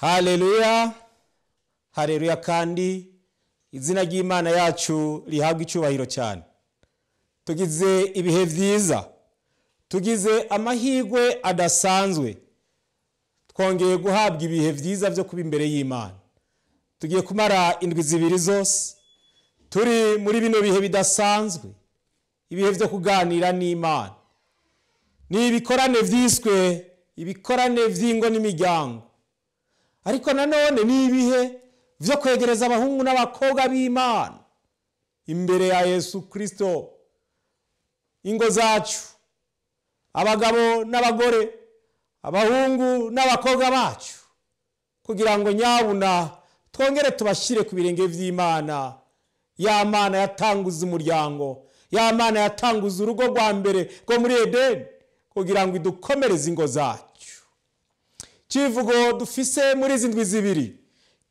hareruya hareruya kandi izina ry'imana yacu rihabwa icyubahiro cyane tugize ibihe byiza tugize amahirwe adasanzwe twongeye guhabwa ibihe byiza byo kuba imbere y'imana tugiye kumara indwi zibiri zose turi muri bino bihe bidasanzwe ibihe byo kuganira n'imana ni ibikorane byiswe ibikorane by'ingo n'imiryango ariko nanone ni ibihe byo kwegereza abahungu n'abakobwa b'imana imbere ya yesu kirisito ingo zacu abagabo n'abagore abahungu n'abakobwa bacu kugira ngo nyabuna twongere tubashyire ku birenge by'imana ya mana yatanguza umuryango ya mana yatanguza urugo rwa mbere rwo muri edeni kugira ngo idukomereze ingo zacu kivugo dufise muri izi ndwi zibiri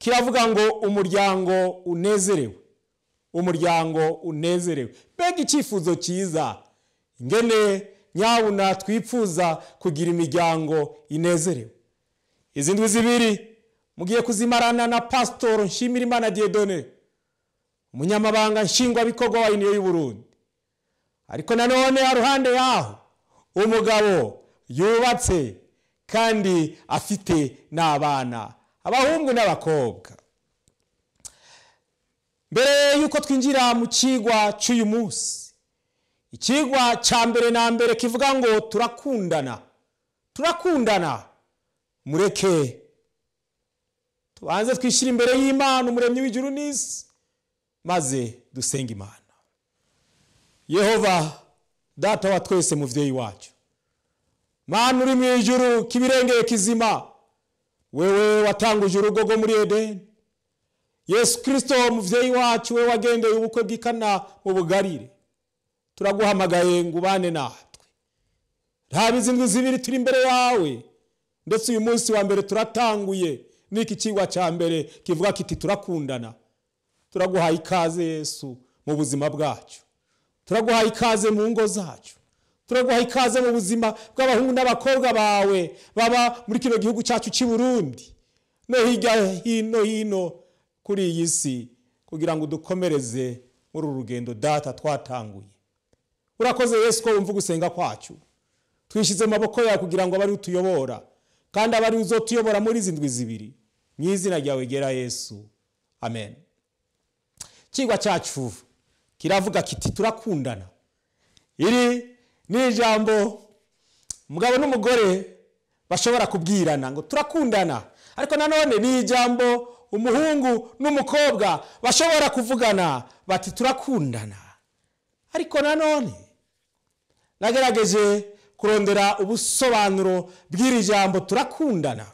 kiravuga ngo umuryango unezerewe umuryango unezerewe mbega icyifuzo cyiza ngene nyabuna twifuza kugira imiryango inezerewe izi ndwi zibiri mugiye kuzimarana na pasitoro nshimirimana diedone umunyamabanga nshingwabikorwa wa iniyo y'uburundi ariko nanone haruhande yaho umugabo yubatse kandi afite n'abana abahungu n'abakobwa mbere y'uko twinjira mu kigwa cy'uyu munsi ikigwa cya mbere na mbere kivuga ngo turakundana turakundana mureke tubanze twishyira imbere y'imana umuremyi w'ijuru n'isi maze dusenge imana yehova data wa twese mubyeyi wacu mwana uri mu ijuru kibirengeye kizima wewe watanguje urugo rwo muri edeni yesu kirisito umubyeyi wacu we wagendeye ubukwe bw'ikana mu bugarire turaguhamagaye ngo ubane natwe nta izindwi zibiri turi imbere yawe ndetse uyu munsi wa mbere turatanguye n'iki kigwa cya mbere kivuga kiti turakundana turaguhaye ikaze yesu mu buzima bwacu turaguhaye ikaze mu ngo zacu turaguha ikaze mu buzima bw'abahungu n'abakobwa bawe baba muri kino gihugu cyacu cy'i burundi no hirya hino hino kuri iyi si kugira ngo udukomereze muri uru rugendo data twatanguye urakoze yesu ko wumva gusenga kwacu twishyize mu maboko yawe kugira ngo abe ari utuyobora kandi abe ari uzotuyobora muri izi ndwi zibiri mu izina ryawe gera yesu amen ikigwa cyacu kiravuga kiti turakundana iri ni ijambo umugabo n'umugore bashobora kubwirana ngo turakundana ariko nanone ni ijambo umuhungu n'umukobwa bashobora kuvugana bati turakundana ariko nanone nagerageje kurondera ubusobanuro bw'iri jambo turakundana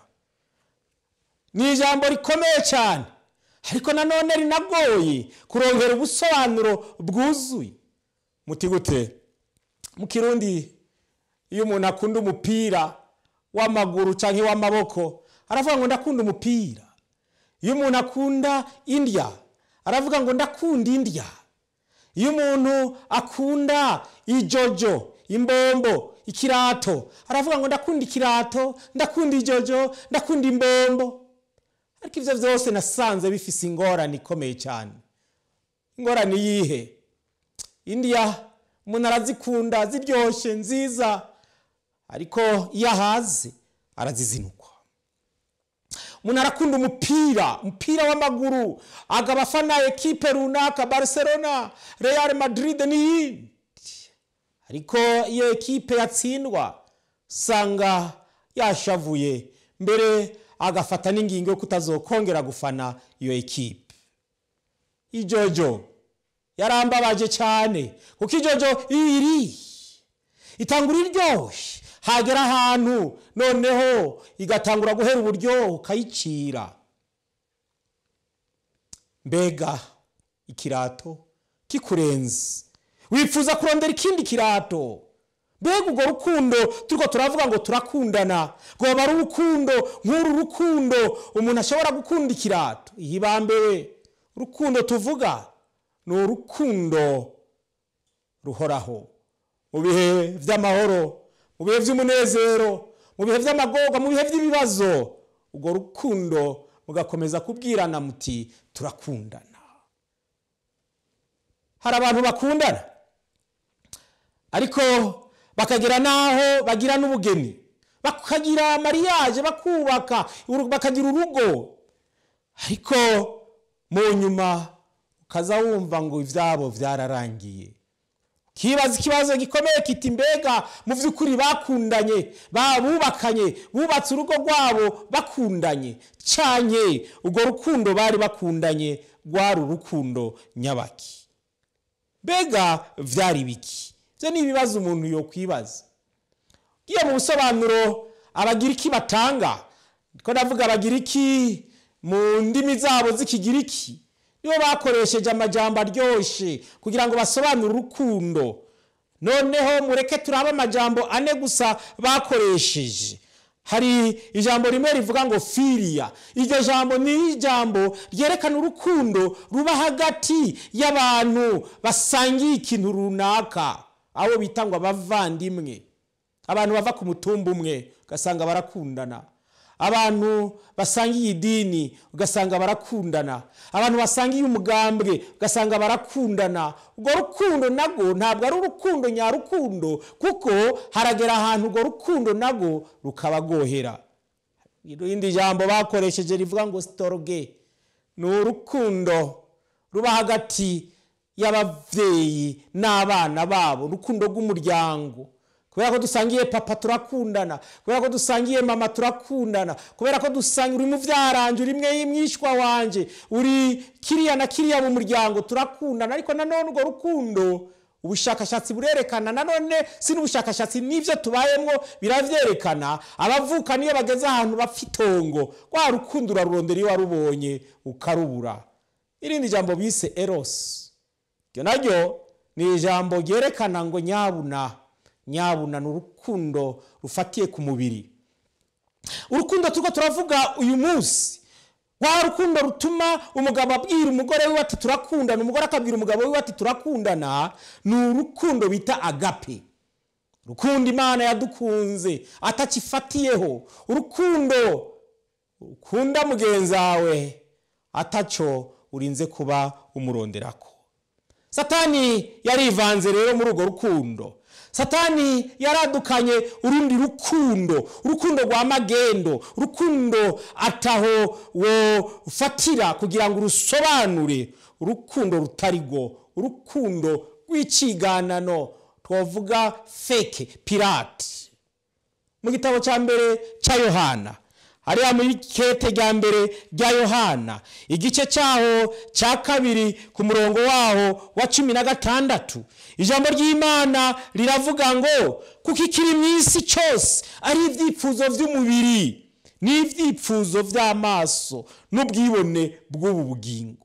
ni ijambo rikomeye cyane ariko nanone rinagoye kurongera ubusobanuro bwuzuye muti gute mu kirundi iyo umuntu akunda umupira w'amaguru cyangwa w’amaboko, aravuga ngo ndakunda umupira iyo umuntu akunda indya aravuga ngo ndakunda indya iyo umuntu akunda ijojo imbombo ikirato aravuga ngo ndakunda ikirato ndakunda ijojo ndakunda imbombo ariko ibyo byose nasanze bifise ingorane ikomeye cyane ingorane iyihe indiya umuntu arazikunda ziryoshye nziza ariko iyo ahaze arazizinukwa umuntu arakunda umupira umupira w'amaguru agaba afana ekipe runaka barcelona real madrid n'iyindi ariko iyo ekipe yatsindwa usanga yashavuye mbere agafata n'ingingo yo kutazokongera gufana iyo ekipe ijojo yarambabaje cyane kuko ijojo iri itangura iryoshye hagera ahantu noneho igatangura guhera uburyo ukayicira mbega ikirato kikurenze wifuza kurondera ikindi kirato mbega urwo rukundo turiko turavuga ngo turakundana rwoba ari urukundo nk'uru rukundo umuntu ashobora gukunda ikirato iyi ba mbere urukundo tuvuga ni urukundo ruhoraho mu bihe by'amahoro mu bihe by'umunezero mu bihe by'amagoga mu bihe by'ibibazo ubwo rukundo mugakomeza kubwirana muti turakundana hari abantu bakundana ariko bakagira n'aho bagira n'ubugeni bakagira mariyaje bakubaka bakagira urugo ariko mu nyuma ukaza wumva ngo ibyabo byararangiye kibaza ikibazo gikomeye kiti mbega mu by'ukuri bakundanye babubakanye bubatse urugo rwabo bakundanye cyane urwo rukundo bari bakundanye rwari urukundo nyabaki mbega byari biki ibyo ni ibibazo umuntu yakwibaza ngiye mu busobanuro abagiriki batanga ko navuga abagiriki mu ndimi zabo z'ikigiriki nibo bakoresheje amajyamba aryoshye kugira ngo basobanure urukundo noneho mureke turabe amajyambo ane gusa bakoresheje hari ijambo rimwe rivuga ngo firiya iryo jambo ni ijambo ryerekana urukundo ruba hagati y'abantu basangiye ikintu runaka aho bita ngo abavandimwe abantu bava ku mutumba umwe ugasanga barakundana abantu basangiye idini ugasanga barakundana abantu basangiye umugambwe ugasanga barakundana urwo rukundo nabwo ntabwo ari urukundo nyarukundo kuko haragera ahantu urwo rukundo nabwo rukabagohera irindi jambo bakoresheje rivuga ngo sitoroge ni urukundo ruba hagati y'ababyeyi n'abana babo urukundo rw'umuryango kubera ko dusangiye papa turakundana kubera ko dusangiye mama turakundana kubera ko dusangiye uri mu byarange uri mwishwa wanjye uri kiriya na kiriya mu muryango turakundana ariko nanone urwo rukundo ubushakashatsi burerekana nanone si n'ubushakashatsi n'ibyo tubayemo birabyerekana abavuka niyo bageze ahantu bapfa itongo rwa rukundo urarurondera iyo warubonye ukarubura irindi jambo bise erosi iryo naryo ni ijambo ryerekana ngo nyabuna nyabuna ni urukundo rufatiye ku mubiri urukundo turwo turavuga uyu munsi wa rukundo rutuma umugabo abwira umugore we ati turakundana umugore akabwira umugabo we ati turakundana ni urukundo bita agape urukundo imana yadukunze atakifatiyeho urukundo ukunda mugenzi wawe atacyo urinze kuba umuronderako satani yarivanze rero muri urwo rukundo satani yaradukanye urundi rukundo urukundo rwa magendo urukundo ataho wofatira kugira ngo urusobanure urukundo rutarigo urukundo rw'ikiganano twavuga feke pirate mu gitabo cya mbere cya yohana ariya muri kete rya mbere rya yohana igice cyaho cya kabiri ku murongo waho wa cumi na gatandatu ijambo ry'imana riravuga ngo kuko ikiri mu isi cyose ari ibyifuzo by'umubiri n'ibyipfuzo by'amaso n'ubwibone bw'ubu bugingo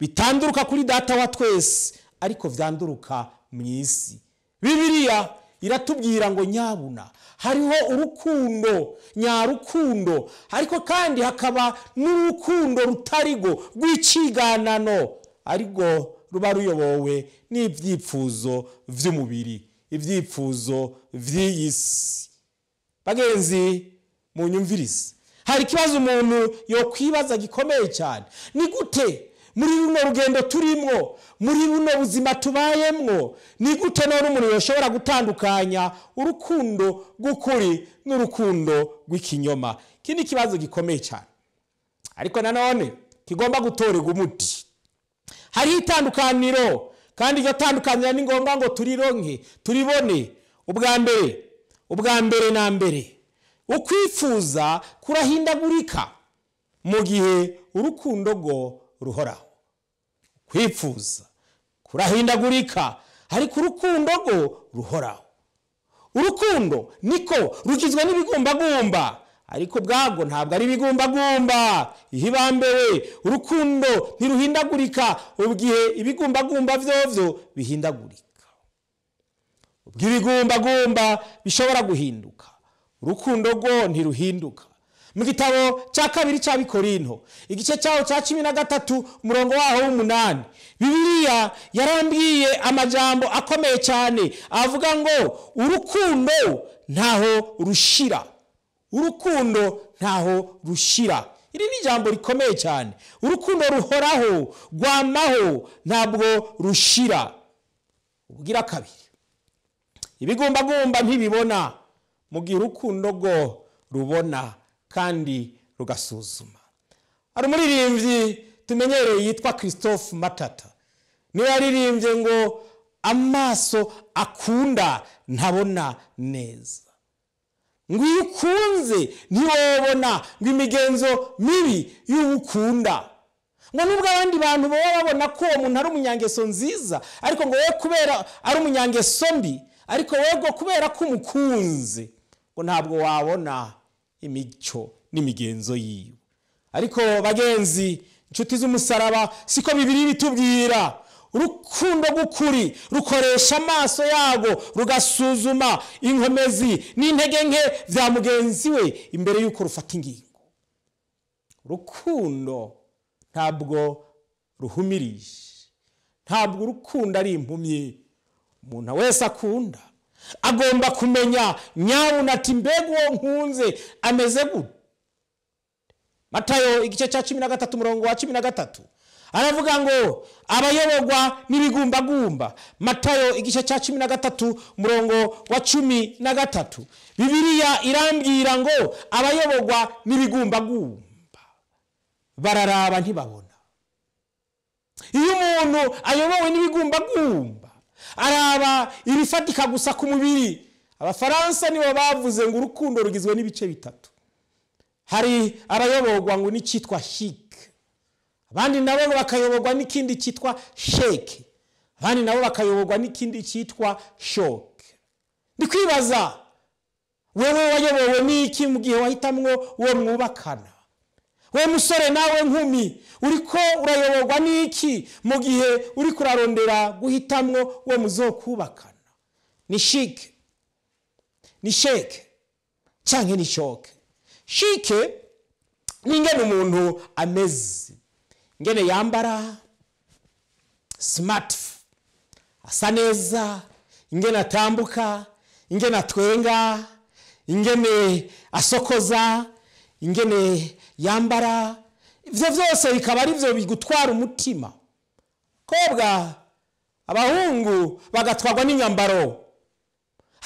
bitanduruka kuri data wa twese ariko byanduruka mu isi bibiriya iratubwira ngo nyabuna hariho urukundo nyarukundo ariko kandi hakaba n'urukundo rutarigo rw'ikiganano ariko ruba ruyobowe n'ibyifuzo by'umubiri ibyifuzo by'iyi si bagenzi mu nyumvirizi hari ikibazo umuntu yakwibaza gikomeye cyane ni gute muri runo rugendo turimo muri buno buzima tubayemo ni gute none umuntu yashobora gutandukanya urukundo rw'ukuri n'urukundo rw'ikinyoma iki ni ikibazo gikomeye cyane ariko nanone kigomba gutorerwa umuti hariho itandukaniro kandi iryo tandukaniro ni ngombwa ngo turironke turibone ubwa mbere ubwa mbere na mbere ukwifuza kurahindagurika mu gihe urukundo rwo ruhoraho kwifuza kurahindagurika ariko urukundo rwo ruhoraho urukundo niko rugizwe n'ibigumbagumba ariko bwago ntabwo ari ibigumbagumba ihibambewe urukundo ntiruhindagurika ubwihe ibigumbagumba byovyo bihindagurika ubwo ibigumbagumba bishobora guhinduka urukundo rwo ntiruhinduka mu gitabo cya kabiri cya bikorinto igice cyaho cya cumi na gatatu umurongo waho w'umunani bibiriya yarambwiye amajambo akomeye cyane avuga ngo urukundo ntaho rushira urukundo ntaho rushira iri ni ijambo rikomeye cyane urukundo ruhoraho rwamaho ntabwo rushira ubwira kabiri ibigumbagumba ntibibona mu gihe urukundo rwo rubona kandi rugasuzuma hari umuririmbyi tumenyereye yitwa christophe matata niwe yaririmbye ngo amaso akunda ntabona neza ngo iyo ukunze ntiwobona ngo imigenzo mibi y'uwo ukunda ngo nubwo abandi bantu baba babona ko uwo muntu ari umunyangeso nziza ariko ngo wowe kubera ari umunyangeso mbi ariko wowe kubera ko umukunze ngo ntabwo wabona imico n'imigenzo yiwe ariko bagenzi inshuti z'umusaraba siko bibiri bitubwira urukundo rw'ukuri rukoresha amaso yabo rugasuzuma inkomezi n'intege nke bya mugenzi we imbere y'uko rufata ingingo urukundo ntabwo ruhumirije ntabwo urukundo ari impumyi umuntu wese akunda agomba kumenya nyabuna ati mbega uwo nkunze ameze gute matayo igice cya cumi na gatatu umurongo wa cumi na gatatu aravuga ngo abayoborwa n'ibigumbagumba matayo igice cya cumi na gatatu umurongo wa cumi na gatatu bibiriya irambwira ngo abayoborwa n'ibigumbagumba bararaba ntibabona iyo umuntu ayobowe n'ibigumbagumba araba ibifatika gusa ku mubiri abafaransa nibo bavuze ngo urukundo rugizwe n'ibice bitatu hari abayoborwa ngo n'icyitwa shike abandi nabo bakayoborwa n'ikindi cyitwa sheke abandi nabo bakayoborwa n'ikindi cyitwa shoke ndikwibaza wewe wayobowe n'iki mu gihe wahitamwo uwo mwubakana we musore nawe nkumi uri ko urayoborwa n'iki mu gihe uri kurarondera guhitamo uwo muzokubakana ni shike ni sheke cyangwa ni shoke shike ni ingene umuntu ameze ingene yambara simatifu asa neza ingene atambuka ingene atwenga ingene asokoza ingene yambara ibyo byose bikaba ari byo bigutwara umutima kobwa abahungu bagatwarwa n'imyambaro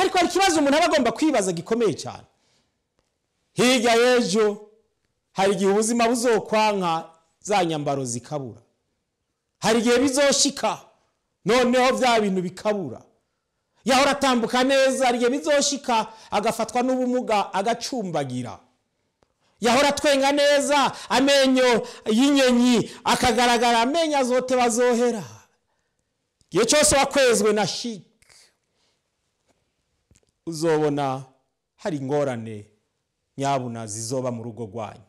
ariko hari ikibazo umuntu aba agomba kwibaza gikomeye cyane hirya y'ejo hari igihe ubuzima buzokwanka za nyambaro zikabura hari igihe bizoshika noneho bya bintu bikabura yahora atambuka neza hari igihe bizoshika agafatwa n'ubumuga agacumbagira yahora atwenga neza amenyo y'inyonyi akagaragara amenyo azote bazohera igihe cyose wakwezwe na shike uzobona hari ingorane nyabuna zizoba mu rugo rwanyu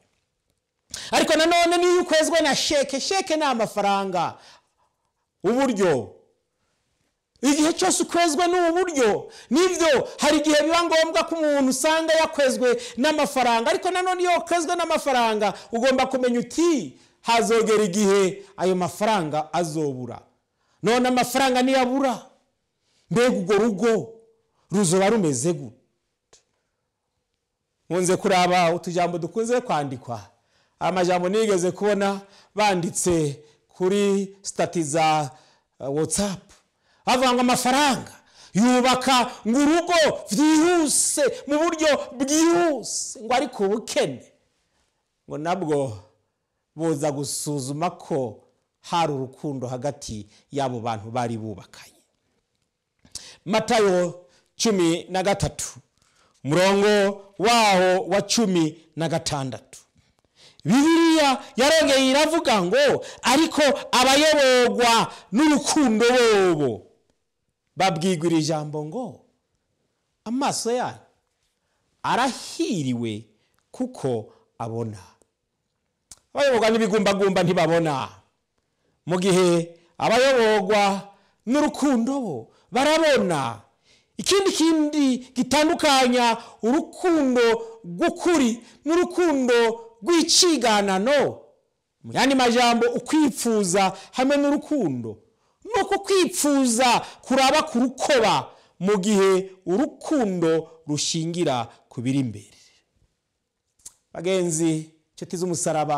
ariko nanone niyo ukwezwe na sheke sheke ni amafaranga uburyo igihe cyose ukwezwa n'ubu buryo nibyo hari igihe biba ngombwa ko umuntu usanga yakwezwe n'amafaranga ariko nanone iyo wakwezwe n'amafaranga ugomba kumenya uti hazogera igihe ayo mafaranga azobura none amafaranga niyabura mbega urwo rugo ruzoba rumeze gute nkunze kuraba utujambo dukunze kwandikwa amajyambo nigeze kubona banditse kuri sitati za watsapu avuga amafaranga yubaka ngo urugo byihuse mu buryo bwihuse ngo ariko ubukene ngo nabwo buza gusuzuma ko hari urukundo hagati y'abo bantu bari bubakanye matayo cumi na gatatu umurongo waho wa cumi na gatandatu bibiriya yarongeye iravuga ngo ariko abayoborwa n'urukundo bobo babwigurira ijambo ngo amaso yayo arahiriwe kuko abona abayoborwa n'ibigumbagumba ntibabona mu gihe abayoborwa n'urukundo bo barabona ikindi kindi gitandukanya urukundo rw'ukuri n'urukundo rw'iciganano mu yandi majambo ukwipfuza hamwe n'urukundo no ku kwipfuza kuraba ku rukoba mu gihe urukundo rushingira ku biri imbere bagenzi inshuti z'umusaraba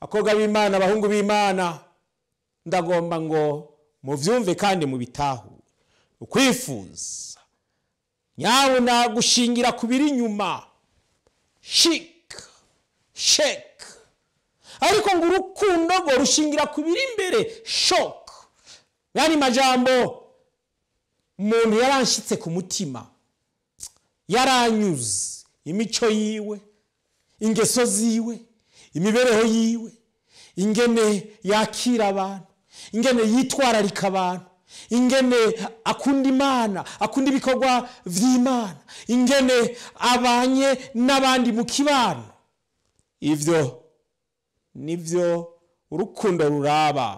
abakobwa b'imana abahungu b'imana ndagomba ngo mubyumve kandi mubitahure ukwifuza nyabuna gushingira ku biri inyuma shike sheke ariko ngo urukundo ngo rushingira ku biri imbere shoke Yari majambo umuntu yaranshyitse ku mutima yaranyuze imico yiwe ingeso ziwe imibereho yiwe ingene yakira abantu ingene yitwararika abantu ingene akunda imana akunda ibikorwa by'imana ingene abanye n'abandi mu kibano ibyo nibyo urukundo ruraba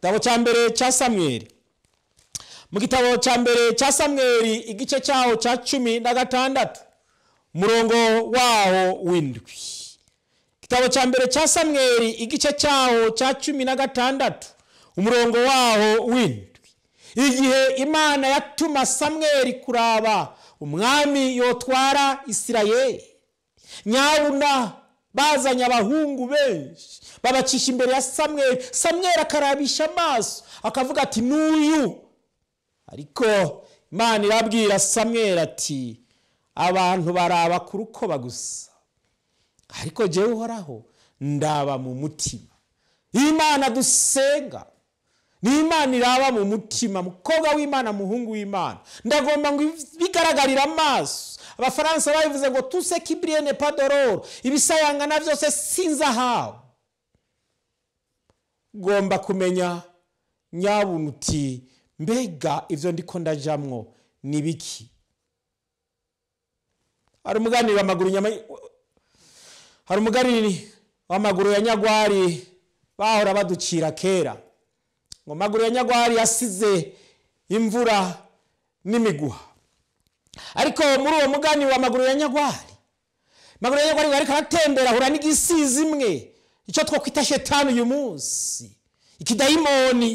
igitabo cya mbere cya samweri mu gitabo cya mbere cya samweri igice cyaho cya cumi na gatandatu umurongo waho w'indwi igitabo cya mbere cya samweri igice cyaho cya cumi na gatandatu umurongo waho w'indwi igihe imana yatuma samweri kuraba umwami yotwara isirayeri nyabuna bazanye abahungu benshi babacisha imbere ya samweri samweri akarabisha amaso akavuga ati n'uyu ariko imana irabwira samweri ati abantu barabakuru ko bagusa ariko jyewe uhoraho ndaba mu mutima imana dusenga ni imana iraba mu mutima mukobwa w'imana muhungu w'imana ndagomba ngo bigaragarire amaso abafaransa babivuze ngo tuse kibiriyene padororo na byose sinzi ahawe ugomba kumenya nyabunuti mbega ibyo ndiko ndajamwo ni biki hari umuganirira amaguru nyama hari umuganirira w'amaguru ya nyagwari bahora baducira kera ngo maguru ya nyagwari yasize imvura n'imiguha ariko muri uwo mugani wa maguru ya nyagwari maguru ya nyagwari ariko aratembera ahura n'igisizi imwe icyo twakwita shetani uyu munsi ikidayimoni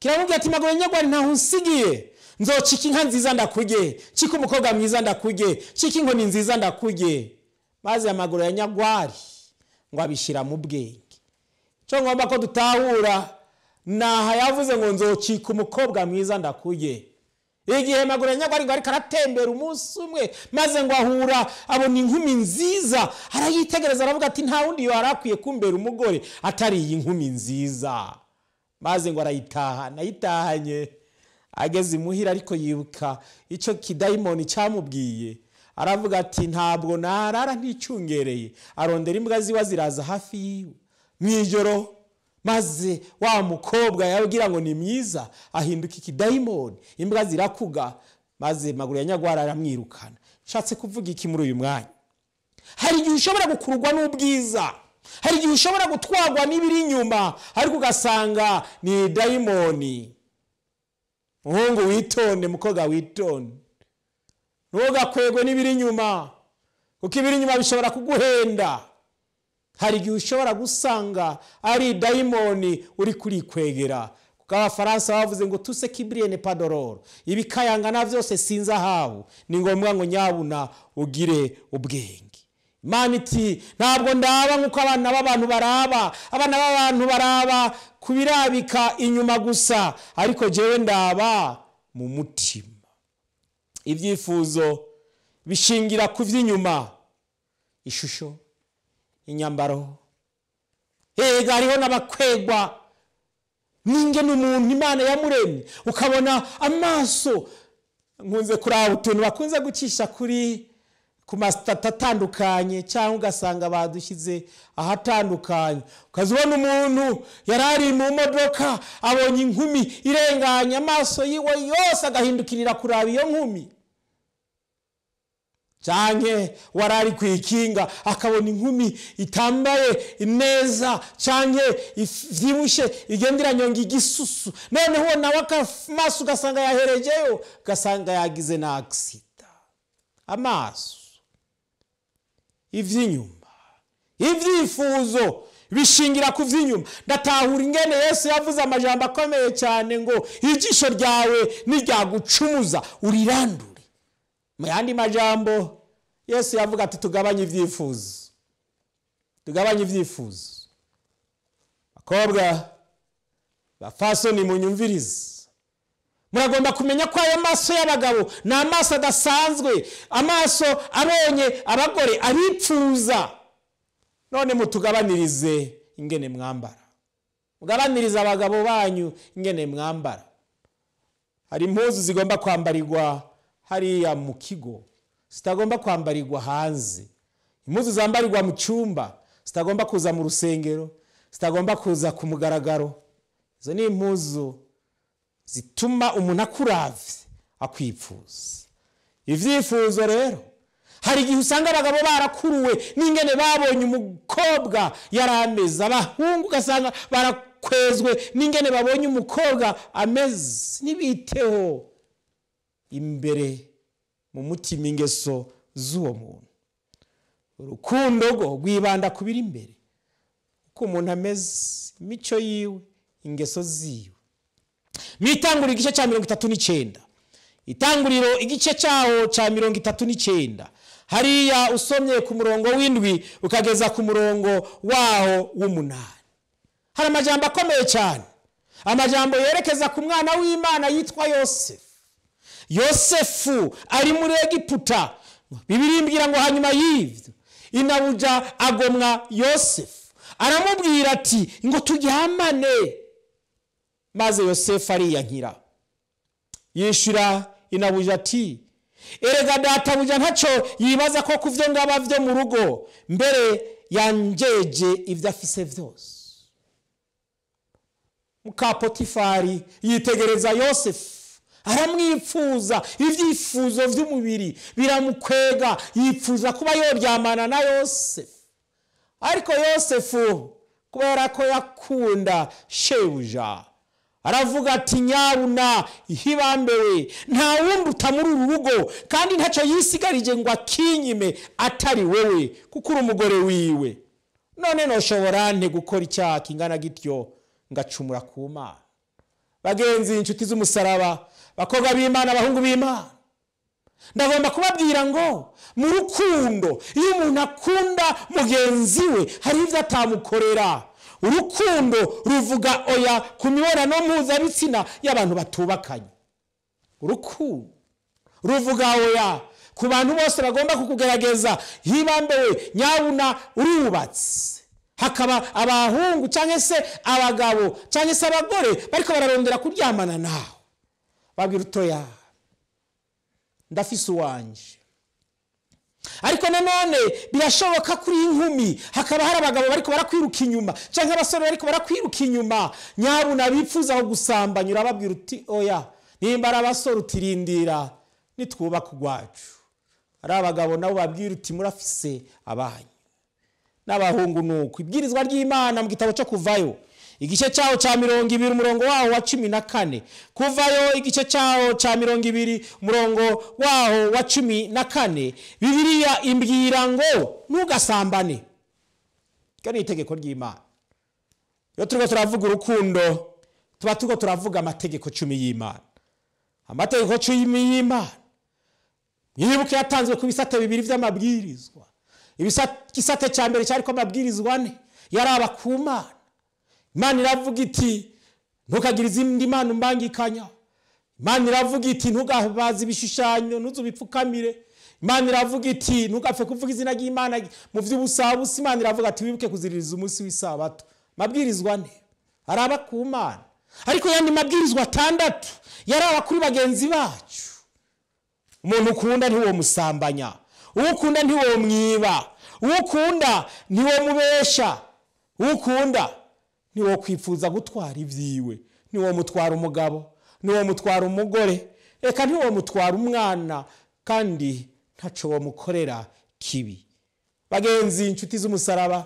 kiramubwira ati maguru ya nyagwari ntaho unsigiye nzocika inka nziza ndakurye cika umukobwa mwiza ndakurye cika inkoni nziza ndakurye maze amaguru ya nyagwari ngo abishyira mu bwenge icyo ngomba ko dutahura Naha yavuze ngo nzocika umukobwa mwiza ndakuye igihe maguru ya nyagwari ariko aratembera umunsi umwe maze ngo ahura abona inkumi nziza arayitegereza aravuga ati nta wundi yari akwiye kumbera umugore atari iyi nkumi nziza maze ngo arayitahana ayitahanye ageze imuhira ariko yibuka icyo kidayimoni cyamubwiye aravuga ati ntabwo narara nticyungereye arondera imbwa ziba ziraza hafi mu ijoro maze wa mukobwa yabwira ngo ni mwiza ahinduka ikidayimoni imbwa zirakuga maze maguru ya nyagwara aramwirukana nshatse kuvuga iki muri uyu mwanya hari igihe ushobora gukururwa n'ubwiza hari igihe ushobora gutwarwa n'ibiri inyuma ariko ugasanga ni dayimoni muhungu witonde mukobwa witonde ntugakwegwe n'ibiri inyuma kuko ibiri inyuma bishobora kuguhenda hari igihe ushobora gusanga ari dayimoni uri kuri kwegera abafaransa bavuze ngo tuse kibiriyene padororo ibikayangana byose sinzi ahawe ni ngombwa ngo nyabuna ugire ubwenge imana iti ntabwo ndaba nk'uko abana b'abantu baraba abana b'abantu baraba ku birabika inyuma gusa ariko jyewe ndaba mu mutima ibyifuzo bishingira ku by'inyuma ishusho inyambaro hega eh, hariho n'abakwegwa ninge n'umuntu imana yamuremye ukabona amaso nkunze kuraba utuntu bakunze gucisha kuri ku masitati atandukanye cyangwa ugasanga badushyize ahatandukanye ukaza ubona umuntu yari ari mu modoka abonye inkumi irenganya amaso yiwe yose agahindukirira kuraba iyo nkumi cyane warari ari akabona inkumi itambaye neza cyane ibyibushye igenda iranyonga igisusu noneho nawe akamaso ugasanga yaherejeyo ugasanga yagize na agisida amaso iby'inyuma ibyifuzo bishingira ku by'inyuma ndatahura ingene Yesu yavuze amajambo akomeye cyane ngo ijisho ryawe niryagucumuza urirandure mu yandi majambo yesu yavuga ati tugabanye ibyifuzo tugabanye ibyifuzo bakobwa bafasoni munyumvirize muragomba kumenya ko ayo maso y'abagabo ni amaso adasanzwe amaso abonye abagore aripfuza none mutugabanirize ingene mwambara mugabanirize abagabo banyu ingene mwambara hari impuzu zigomba kwambarirwa hariya mu kigo zitagomba kwambarirwa hanze impuzu zambarirwa mu cyumba zitagomba kuza mu rusengero zitagomba kuza ku mugaragaro izo ni impuzu zituma umuntu akuravye akwipfuza ivyifuzo rero hari igihe usanga abagabo barakuruwe n'ingene babonye umukobwa yari ameze abahungu ugasanga barakwezwe n'ingene babonye umukobwa ameze ntibiteho imbere mu mutima ingeso z'uwo muntu urukundo rwo rwibanda ku biri imbere uko umuntu ameze imico yiwe ingeso ziwe mu itanguriro igice cya mirongo itatu n'icyenda itanguriro igice cyaho cya mirongo itatu n'icyenda hariya usomye ku murongo w'indwi ukageza ku murongo waho w'umunani hari amajyamba akomeye cyane amajambo yerekeza ku mwana w'imana yitwa yosefu yosefu ari muri egiputa bibirimbwira ngo hanyuma y'ibyo inabuja agomwa yosefu aramubwira ati ngo turyamane maze yosefu ariyankira yishyura inabuja ati erega databuja ntacyo yibaza ko ku byo ngaba byo mu rugo mbere yangeje ibyo afise byose mukapotifari yitegereza yosefu aramwifuza ibyifuzo by'umubiri biramukwega yifuza kuba yoryamana na yosefu ariko yosefu kubera ko yakunda shebuja aravuga ati nyabuna ihibambewe nta wundi utamuri uru rugo kandi ntacyo yisigarije ngo akinyime atari wowe kuko uri umugore wiwe none ntushobora nte gukora icyaha kingana gityo ngacumura ku mana bagenzi inshuti z'umusaraba bakobwa b'imana abahungu b'imana ndagomba kubabwira ngo mu rukundo iyo umuntu akunda mugenzi we hari ibyo atamukorera urukundo ruvuga oya ku mibonano mpuzabitsina y'abantu batubakanye urukundo ruvuga oya ku bantu bose bagomba kukugerageza hibambewe nyabuna urubatse hakaba abahungu cyangwa se abagabo cyangwa se abagore bariko bararondera kuryamana nawe babwira utoya ndafise uwanjye ariko nanone birashoboka kuri iyi nkumi hakaba hari abagabo bari barakwiruka inyuma cyangwa abasore bari barakwiruka inyuma nyabuna bipfuza aho gusambanyura babwira uti oya nimba ari abasore utirindira nitwubaka urwacu ari abagabo nabo babwira uti murafise abanyu n'abahungu ni uko ibwirizwa ry'imana mu gitabo cyo kuvayo igice cyawo cya mirongo ibiri umurongo wawo wa cumi na kane kuvayo igice cyawo cya mirongo ibiri umurongo wawo wa cumi na kane bibiriya imbwira ngo ntugasambane ni itegeko ry'imana iyo turiho turavuga urukundo tuba turiho turavuga amategeko cumi y'imana amategeko cumi y'imana mwibuke yatanzwe ku bisate bibiri by'amabwirizwa igisate cya mbere cyari ko amabwirizwa ane yari abakumana imana iravuga iti ntukagire izindi mana umbangikanya imana iravuga iti ntugabaze ibishushanyo ntuzubipfukamire imana iravuga iti ntugapfe kuvuga izina ry'imana mu by'ubusabusi imana iravuga ati wibuke kuziririza umunsi w'isabato mabwirizwa ne ari ku mana ariko yandi mabwirizwa atandatu yari aba kuri bagenzi bacu umuntu ukunda ntiwo musambanya uwo ukunda ntiwo mwiba uwo ukunda ntiwo mubesha uwo ukunda kwifuza gutwara ibyiwe niwo mutwara umugabo niwo ntiwomutwara umugore reka niwo mutwara umwana kandi ntaco womukorera kibi bagenzi inshuti z'umusaraba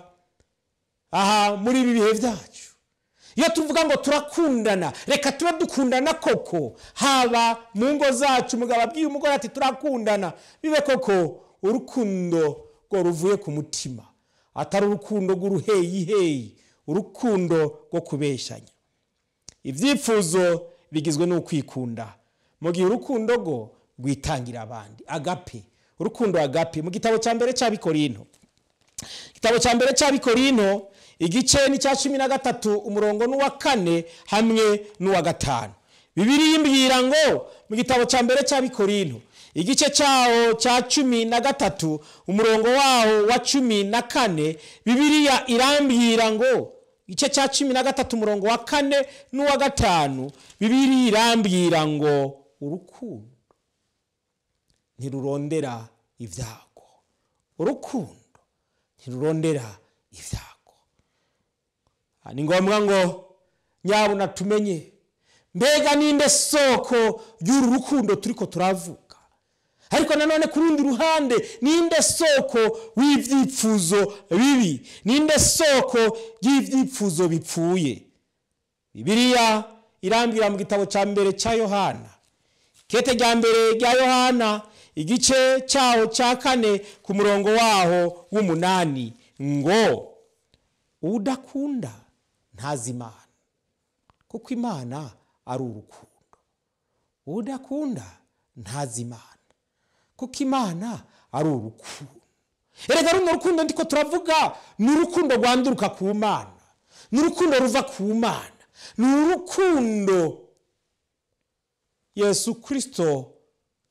aha muri ibi bihe byacu iyo tuvuga ngo turakundana reka tuba dukundana koko haba mu ngo zacu umugabo abwiye umugore ati turakundana bibe koko urukundo ngo ruvuye ku mutima atari urukundo rw'uruheyiheyi urukundo rwo kubeshyanya ibyifuzo bigizwe n'ukwikunda mu gihe urukundo rwo rwitangira abandi agape urukundo agape mu gitabo cya mbere cya bikorino igitabo cya mbere cya bikorino igice ni cya cumi na gatatu umurongo n'uwa kane hamwe n'uwa gatanu bibiri y'imbwira ngo mu gitabo cya mbere cya bikorino igice cyawo cya cumi na gatatu umurongo wawo wa cumi na kane bibiriya irambwira ngo igice cya cumi na gatatu umurongo wa kane n'uwa gatanu bibiri irambwira ngo urukundo ntirurondera ibyago urukundo ntirurondera ibyago ah, ni ngombwa ngo nyabuna tumenye mbega ninde soko ry'uru rukundo turi ko turavuga ariko nanone ku rundi ruhande ninde soko w'ibyipfuzo bibi ninde soko y'ibyipfuzo bipfuye bibiriya irambwira mu gitabo cya mbere cya yohana kete rya mbere rya yohana igice cyaho cya kane ku murongo waho w'umunani ngo udakunda ntazi imana kuko imana ari urukundo udakunda ntazi imana kuko imana ari urukundo erega runo rukundo ndiko turavuga ni urukundo rwanduruka ku mana ni urukundo ruva ku mana ni urukundo yesu kirisito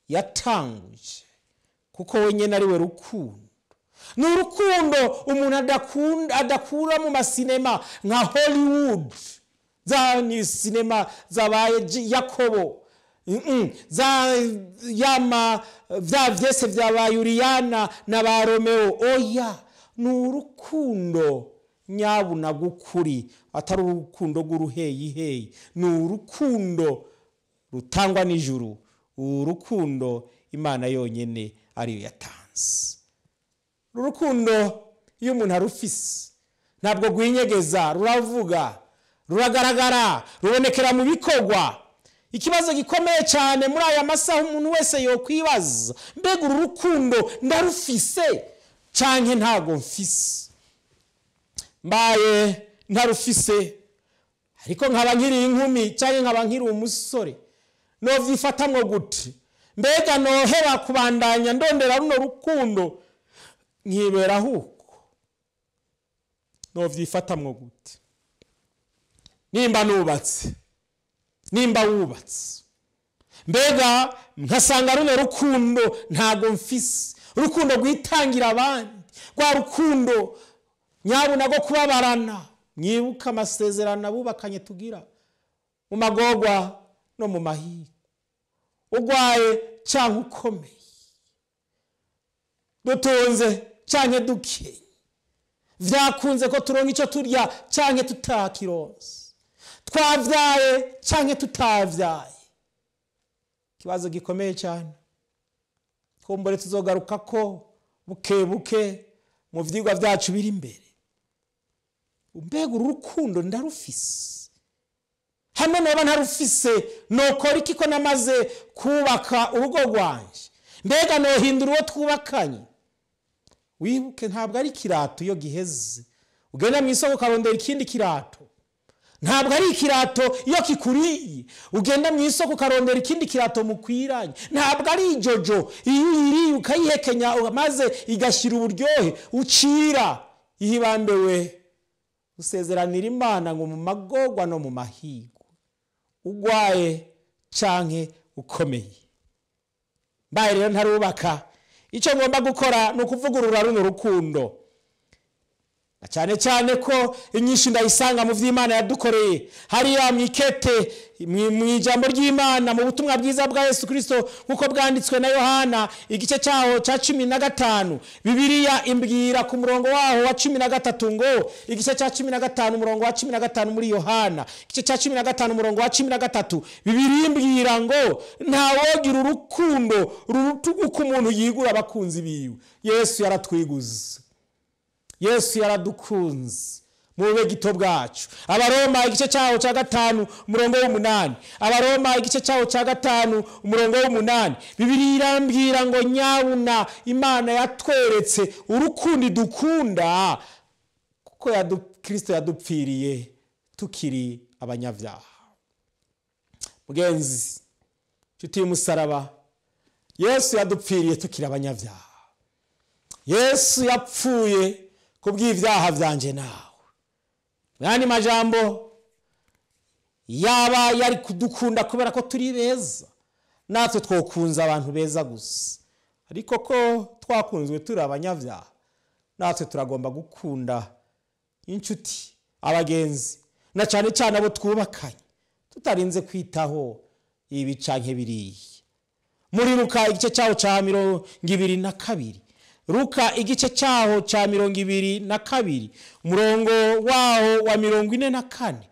yatanguje kuko wenyine ari we rukundo ni urukundo umuntu adakura mu masinema nka hollywood za ni sinema zabaye yakobo bya byese bya ba yuriyana na ba romeo oya ni urukundo nyabunagukuri atari urukundo rw'uruheyiheyi ni urukundo rutangwa nijoro urukundo imana yonyine ariyo yatanze urukundo iyo umuntu arufise ntabwo rwinyegeza ruravuga ruragaragara rubonekera mu bikorwa ikibazo gikomeye cyane muri aya masaha umuntu wese yokwibaza mbega uru rukundo ndarufise cyangwa ntabwo mfise mbaye ntarufise ariko nkaba nkiri inkumi cyangwa nkaba nkiri umusore novyifatamwo gute mbega nohera kubandanya ndondera runo rukundo nkibera huko novyifatamwo gute nimba nubatse nimba wubatse mbega nkasanga runo rukundo ntabwo mfise urukundo rwitangira abandi rwa rukundo nyabuna rwo kubabarana mwibuke amasezerano abubakanye tugira mu magogwa no mu mahirwe urwaye cyangwa ukomeye dutunze cyangwa duke byakunze ko turonka icyo turya cyangwa tutakironze twabyaye cyangwa tutabyaye ikibazo gikomeye cyane kumbure tuzogaruka ko buke buke mu byigwa byacu biri imbere mbega urukundo rukundo ndarufise hano naba ntarufise nukora iki ko namaze kubaka urugo rwanjye mbega nohindura uwo twubakanye wibuke ntabwo ari ikirato iyo giheze ugenda mu isoko ukarondera ikindi kirato ntabwo ari ikirato iyo kikuriye ugenda mu isoko ukarondera ikindi kirato mukwiranye ntabwo ari ijojo iyo uyiriye ukayihekenya maze igashyira uburyohe ucira ihibambe we usezeranira imana ngo mu magogwa no mu mahigwa ugwaye canke ukomeye mbaye rero ntarubaka icyo ngomba gukora ni ukuvugurura runo rukundo cyane cyane ko inyinshi ndayisanga mu by'imana yadukoreye hariya mu ikete mu ijambo ry'imana mu butumwa bwiza bwa yesu kirisito nk'uko bwanditswe na yohana igice cyaho cya cumi na gatanu bibiriya imbwira ku murongo waho wa cumi na gatatu ngo igice cya cumi na gatanu umurongo wa cumi na gatanu muri yohana igice cya cumi na gatanu umurongo wa cumi na gatatu bibiriya imbwira ngo ntawogira urukundo rurutuguka umuntu yigura abakunzi biwe yesu yaratwiguze yesu yaradukunze mu bubegito bwacu abaroma igice cyaho cya gatanu umurongo w'umunani abaroma igice cyaho cya gatanu umurongo w'umunani bibiri irambwira ngo nyabuna imana yatweretse urukundi dukunda kuko kirisito yadupfiriye tukiri abanyabyaha mugenzi inshuti y'umusaraba yesu yadupfiriye tukiri abanyabyaha yesu yapfuye kubw'ibyaha byanjye nawe mwanya majambo yaba yari kudukunda kubera ko turi beza natwe twokunze abantu beza gusa ariko ko twakunzwe turi abanyabyaha natwe turagomba gukunda inshuti abagenzi na cyane cyane abo twubakanye tutarinze kwitaho ibica nk'ibiriya muriruka igice cyawo cya mirongo ibiri na kabiri ruka igice cyaho cya mirongo ibiri na kabiri umurongo waho wa mirongo ine na kane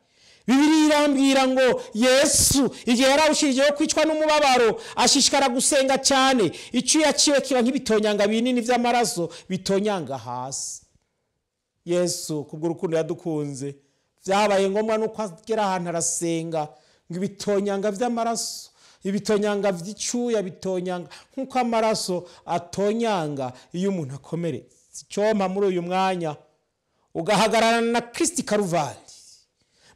bibiri irambwira ngo yesu igihe yari awushirijeho kwicwa n'umubabaro ashishikara gusenga cyane icyo yaciwe kiba nk'ibitonyanga binini by'amaraso bitonyanga hasi yesu kubw'urukundo yadukunze byabaye ngombwa nuko agera ahantu arasenga ngo ibitonyanga by'amaraso ibitonyanga by'icyuya bitonyanga nk'uko amaraso atonyanga iyo umuntu akomeretse icyoma muri uyu mwanya ugahagararana na kirisiti karuvari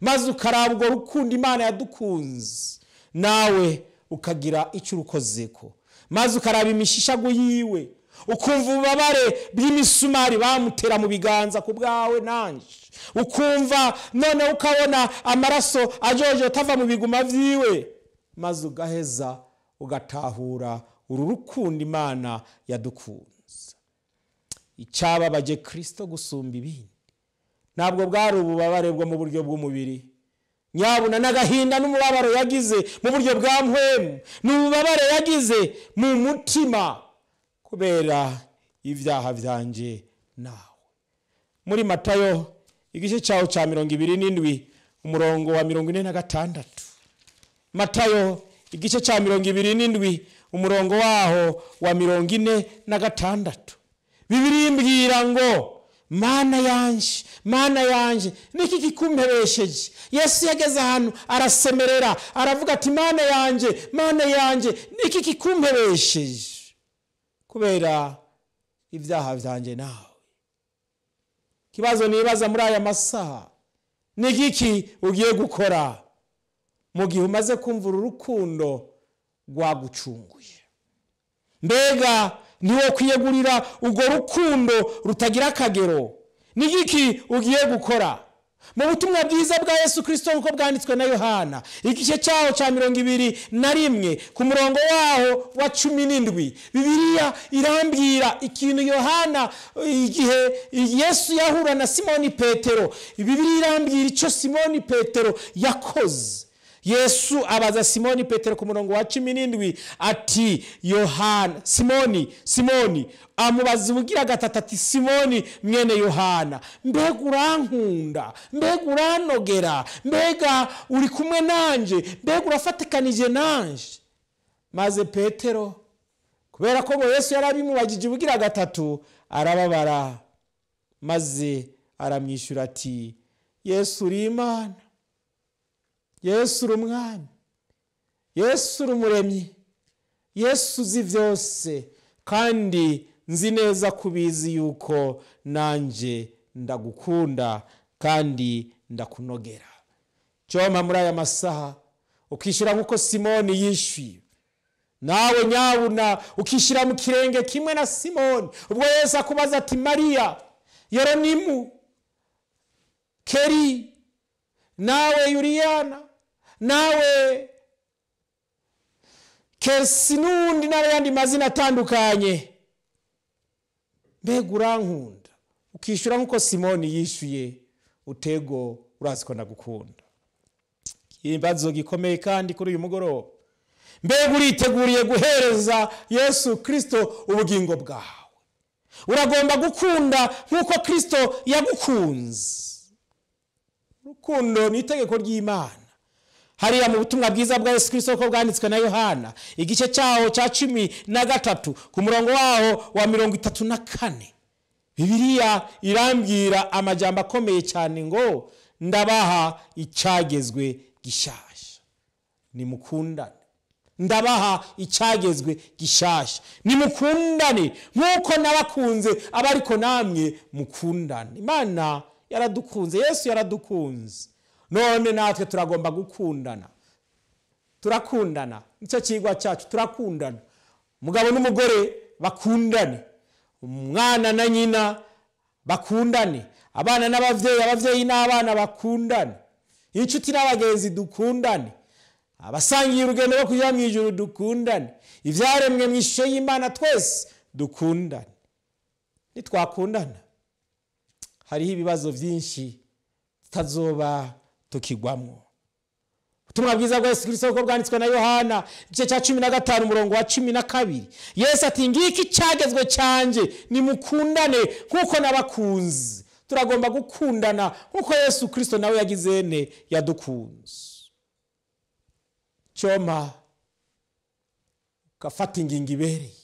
maze ukaraba urwo rukundo imana yadukunze nawe ukagira icyo urukoze ko maze ukaraba imishishago yiwe ukumva ububabare bw'imisumari bamutera mu biganza ku bwawe nanjye ukumva noneho ukabona amaraso ajojota atava mu biguma byiwe maze ugaheza ugatahura uru rukundo imana yadukunze icyababaje kirisito gusumba ibindi ntabwo bwari ububabare bwo mu buryo bw'umubiri nyabuna n'agahinda n'umubabaro yagize mu buryo bwa mpwemu ni yagize mu mutima kubera ibyaha byanjye nawe muri matayo igice cyawo cya mirongo ibiri n'indwi umurongo wa mirongo ine na gatandatu matayo igice cya mirongo ibiri n'indwi umurongo waho wa mirongo ine na gatandatu bibiri mbwira ngo mana yanjye mana yanjye niki kikumeresheje yesu yageze ahantu arasemerera aravuga ati mana yanjye mana yanjye niki kikumeresheje kubera ibyaha byanjye nawe ikibazo nibaza muri aya masaha ni igiki ugiye gukora mu gihe umaze kumva urukundo rukundo rwagucunguye mbega niwo kwiyegurira urwo rukundo rutagira akagero ni ugiye gukora mu butumwa bwiza bwa yesu kirisito nk'uko bwanditswe na yohana igice cyaho cya mirongo ibiri na rimwe ku murongo waho wa cumi n'indwi bibiriya irambwira ikintu yohana igihe yesu yahura na simoni petero bibiriya irambwira icyo simoni petero yakoze yesu abaza simoni petero ku murongo wa cumi n'indwi ati yohana simoni simoni amubaza ubugira gatatu ati simoni mwene yohana mbega urankunda mbega uranogera mbega uri kumwe nanjye mbega urafatikanije nanjye maze petero kubera ko ngo yesu yari abimubagije ubugira gatatu arababara maze aramwishyura ati yesu uri imana yesu uri umwami yesu uri umuremyi yesu uzi byose kandi nzi neza ko ubizi yuko nanjye ndagukunda kandi ndakunogera cyoma muri aya masaha ukishyura nk'uko simoni yishyuye nawe nyabuna ukishyira mu kirenge kimwe na simoni ubwo yesu akubaza ati mariya yoronimu keri nawe yuriyana nawe keresi n'undi n'ayandi mazina atandukanye mbega urankunda ukishyura nk'uko simoni yishyuye utego urazi ko nagukunda ibibazo gikomeye kandi kuri uyu mugoroba mbega uriteguriye guhereza yesu kirisito ubugingo bwawe uragomba gukunda nk'uko kirisito yagukunze urukundo ni itegeko ry'imana hariya mu butumwa bwiza bwa yesu kirisito ko bwanditswe na yohana igice cyaho cya cumi na gatatu ku murongo waho wa mirongo itatu na kane bibiriya irambwira amajyamba akomeye cyane ngo ndabaha icyagezwe gishyashya nimukundane ndabaha icyagezwe gishyashya nimukundane nk'uko nabakunze aba ariko namwe mukundane imana yaradukunze yesu yaradukunze none natwe turagomba gukundana turakundana nicyo kigwa cyacu turakundana umugabo n'umugore bakundane umwana na nyina bakundane abana n'ababyeyi ababyeyi n'abana bakundane inshuti n'abagenzi dukundane abasangiye urugendo rwo kujya mu ijoro dukundane ibyaremwe mu ishusho y'imana twese dukundane ntitwakundana hariho ibibazo byinshi tutazoba tukigwamo ubutumwa bwiza bwa yesu kirisito bwanditswe na yohana igice cya cumi na gatanu umurongo wa cumi na kabiri yesu ati ngiki cyagezwe cyanjye nimukundane nk'uko nabakunze turagomba gukundana nk'uko yesu kirisito nawe yagize ne yadukunze cyoma ugafata ingingo ibereye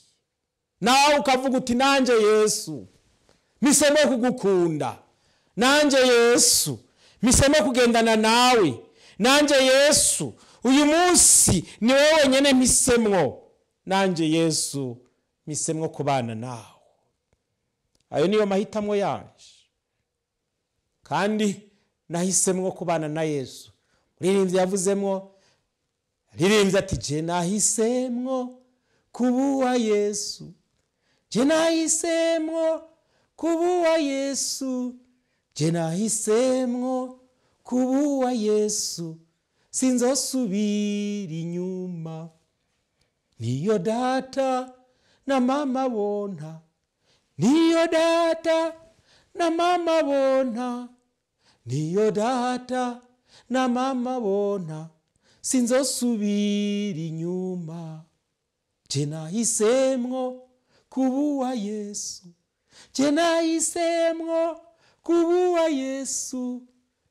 nawe ukavuga uti nanjye yesu mpisemo kugukunda nanjye yesu mpisemo kugendana nawe nanje yesu uyu munsi ni wowe wenyine mpisemwo nanje yesu mpisemwo kubana nawe ayo niyo mahitamo yaje kandi nahisemwo kubana na yesu muririmbyi yavuzemwo ririmbyi ati je nahisemwo kubuwa yesu je nahisemwo kubuwa yesu jye kubuwa yesu sinzosubira inyuma niyo data na mama bona, niyo data na mama bona, niyo data na mama bona, sinzosubira inyuma jye nahisemwo yesu jye kubuwa yesu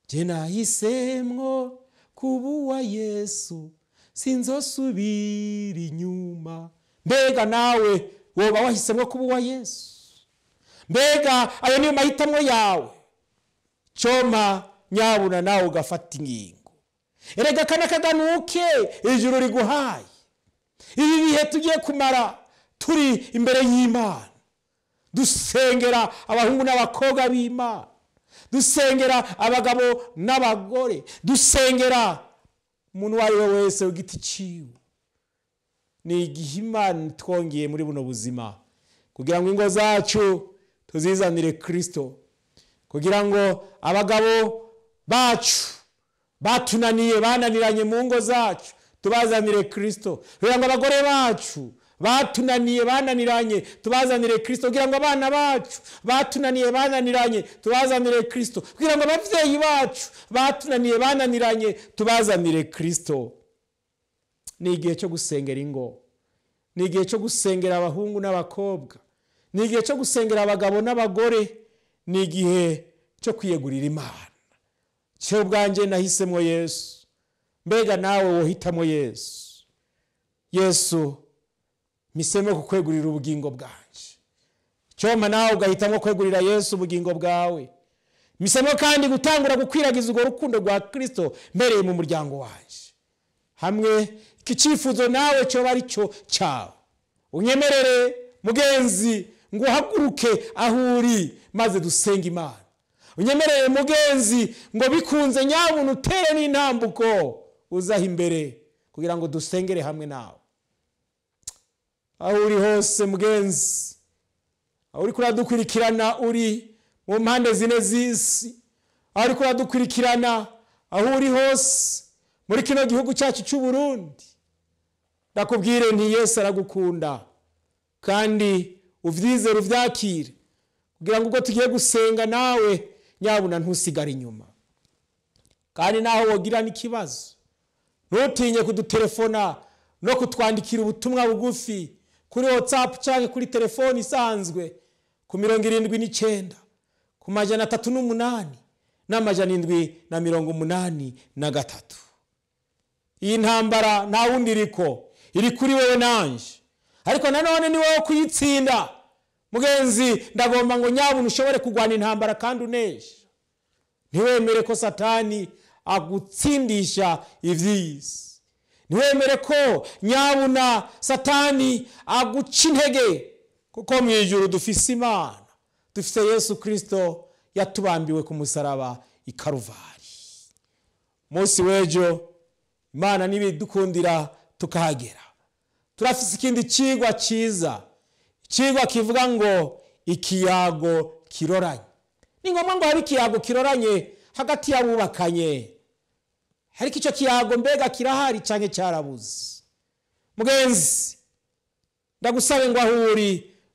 jye nahisemwo kubuwa yesu sinzosubira inyuma mbega nawe woba wahisemo kubuwa yesu mbega ayo niyo mahitamo yawe cyoma nyabuna nawe ugafata ingingo erega kana kaganuke ijuru riguhaye ibi bihe tugiye kumara turi imbere y'imana dusengera abahungu n'abakobwa b’ima, dusengera abagabo n'abagore dusengera umuntu uwo ari we wese w'igiti cyiwe ni igihe imana twongeye muri buno buzima kugira ngo ingo zacu tuzizanire kirisito kugira ngo abagabo bacu batunaniye bananiranye mu ngo zacu tubazanire kirisito kugira ngo abagore bacu batunaniye bananiranye tubazanire kirisito kugira ngo abana bacu batunaniye bananiranye tubazanire kirisito kugira ngo ababyeyi bacu batunaniye bananiranye tubazanire kirisito ni igihe cyo gusengera ingo ni igihe cyo gusengera abahungu n'abakobwa ni igihe cyo gusengera abagabo n'abagore ni igihe cyo kwiyegurira imana cyo ubwanjye nahisemo yesu mbega nawe wohitamo yesu yesu mpisemo kukwegurira ubugingo bwanjye cyoma nawe ugahitamo kwegurira yesu ubugingo bwawe misemo kandi gutangura gukwiragiza urwo rukundo rwa kirisito mbereye mu muryango wanjye hamwe icyifuzo nawe cyo ari cyo cyawe unyemerere mugenzi ngo uhaguruke aho uri maze dusenge imana unyemerere mugenzi ngo bikunze nyabuna utere n'intambuko uzaho imbere kugira ngo dusengere hamwe nawe aho uri hose mugenzi aho uri kuradukurikirana uri mu mpande zine z'isi aho uri kuradukurikirana aho uri hose muri kino gihugu cyacu cy'u Burundi ndakubwire nti Yesu aragukunda kandi ubyizere ubyakire kugira ngo ubwo tugiye gusenga nawe nyabuna ntusigare inyuma kandi naho wogira n'ikibazo ntutinye kudutelefona no kutwandikira ubutumwa bugufi kuri watsapu cyangwa kuri telefoni isanzwe ku mirongo irindwi n'icyenda ku majyana atatu n'umunani n'amajyana indwi na mirongo umunani na gatatu iyi ntambara nta wundi iriko iri kuri wowe nanjye ariko nanone ni wowe kuyitsinda mugenzi ndagomba ngo nyabuna ushobore kurwana intambara kandi unesha ntiwemere ko satani agutsindisha iby'isi ntiwemere ko nyabuna satani aguca intege kuko mu ijoro dufise imana dufite yesu kirisito yatubambiwe ku musaraba i Karuvari munsi w'ejo imana n'ibidukundira tukahagera turafise ikindi kigwa cyiza ikigwa kivuga ngo ikiyago kiroranye ni ngombwa ngo hari ikiyago kiroranye hagati y'abubakanye ariko icyo kiyago mbega kirahari cyane cyarabuze mugenzi ndagusabe ngo aho uri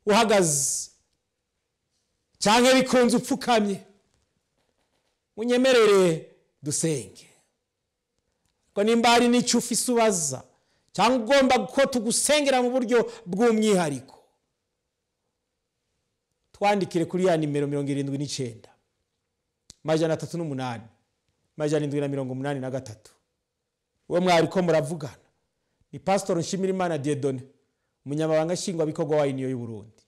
uhagaze cyane bikunze upfukamye unyemerere dusenge ngo nimba hari n'icyo ufise ubaza cyangwa ugomba ko tugusengera mu buryo bw'umwihariko twandikire kuri ya nimero mirongo irindwi n'icyenda amajana atatu n'umunani majana arindwi na mirongo umunani na gatatu uwo mwari ko muravugana ni pasitoro nshimirimana diedone umunyamabanga nshingwabikorwa wa iniyo y'uburundi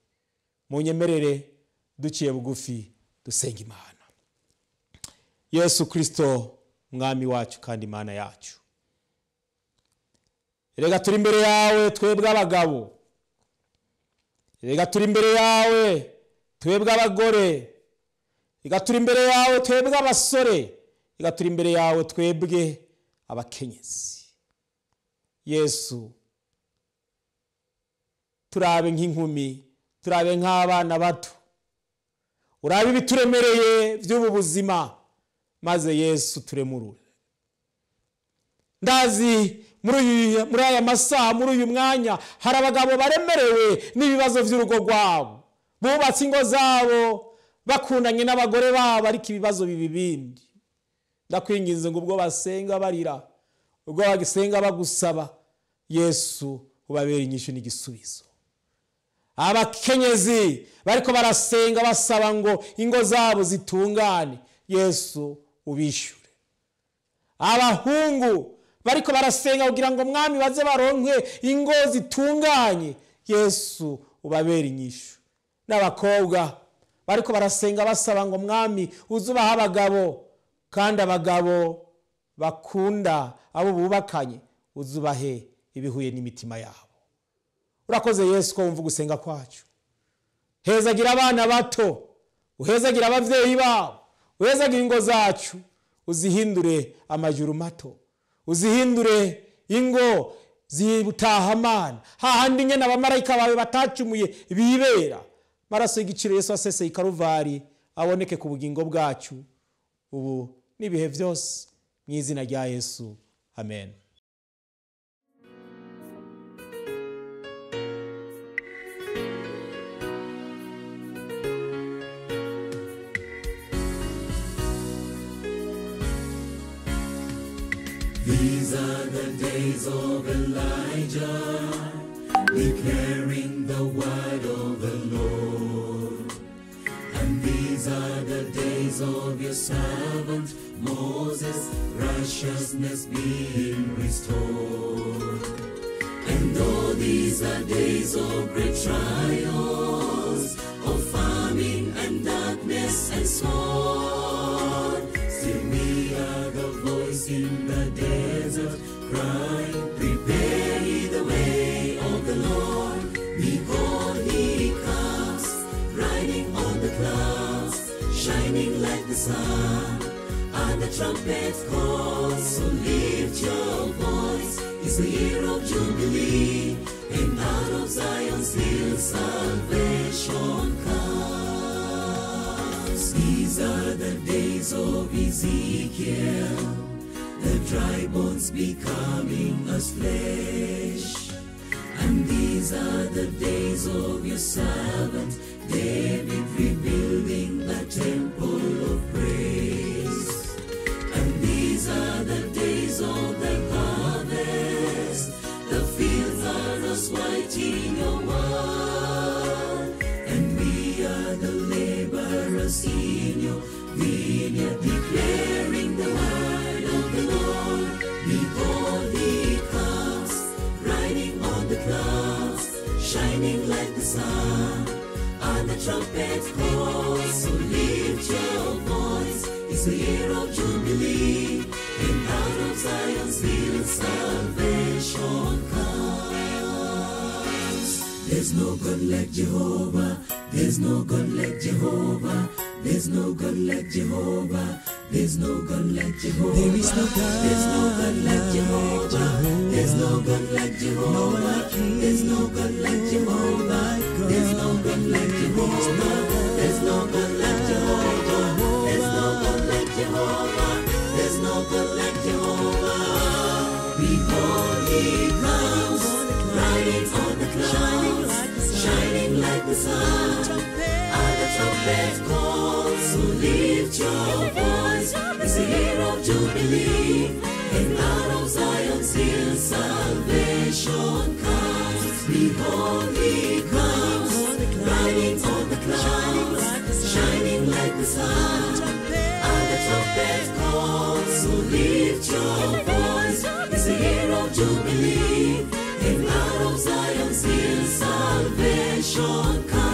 mu nyemerere duciye bugufi dusenga imana yesu kirisito mwami wacu kandi imana yacu rega turi imbere yawe twebwe abagabo rega turi imbere yawe twebwe abagore rega turi imbere yawe twebwe abasore reka turi imbere yawe twebwe abakenyezi yesu turabe nk'inkumi turabe nk'abana bato urabe ibituremereye by'ubu buzima maze yesu turemurure ndazi muri aya masaha muri uyu mwanya hari abagabo baremerewe n'ibibazo by'urugo rwabo bubatse ingo zabo bakundanye n'abagore babo ariko ibibazo bibi bindi ndakwinginze ngo ubwo basenga barira ubwo bagisenga bagusaba yesu ubabera inyinshi n'igisubizo abakenyezi bariko barasenga basaba ngo ingo zabo zitungane yesu ubishyure abahungu bariko barasenga kugira ngo umwami baze baronke ingo zitunganye yesu ubabera inyishu n'abakobwa bariko barasenga basaba ngo umwami uze abagabo kandi abagabo bakunda abo bubakanye uzubahe ibihuye n'imitima yabo urakoze yesu ko wumva ugusenga kwacu hezagira abana bato uhezagira ababyeyi babo uhezagira ingo zacu uzihindure amajyuru mato uzihindure ingo zitahamana hahandi nyine abamarayika bawe batacumuye bibera maraso y'igiciro Yesu waseseye i karuvari aboneke ku bugingo bwacu ubu n'ibihe byose mu izina rya yesu amen These are the days of Elijah, declaring the word of the Lord. And these are the days of your servant. Moses, righteousness being restored. And though these are days of great trial. becoming us flesh. And these are the days of your son. shining like the sun. And the trumpet calls, so lift your voice. It's the year of Jubilee, and out of Zion's hill salvation comes. There's no God like Jehovah, there's no God like Jehovah, there's no God like Jehovah. There's no gun like Jehovah. There is no God. There's no God like Jehovah. There's no gun like Jehovah. There's no gun like Jehovah. There's no gun like Jehovah. There's no gun like Jehovah. There's no gun like Jehovah. There's no gun like Jehovah. Before He comes, riding on the clouds, shining like the sun trumpet calls, so lift your voice. It's the year of Jubilee, and out of Zion's hill salvation comes. Behold, he comes, riding on the clouds, shining like the sun. And the trumpet calls, so lift your voice. It's the year of Jubilee, and out of Zion's hill salvation comes.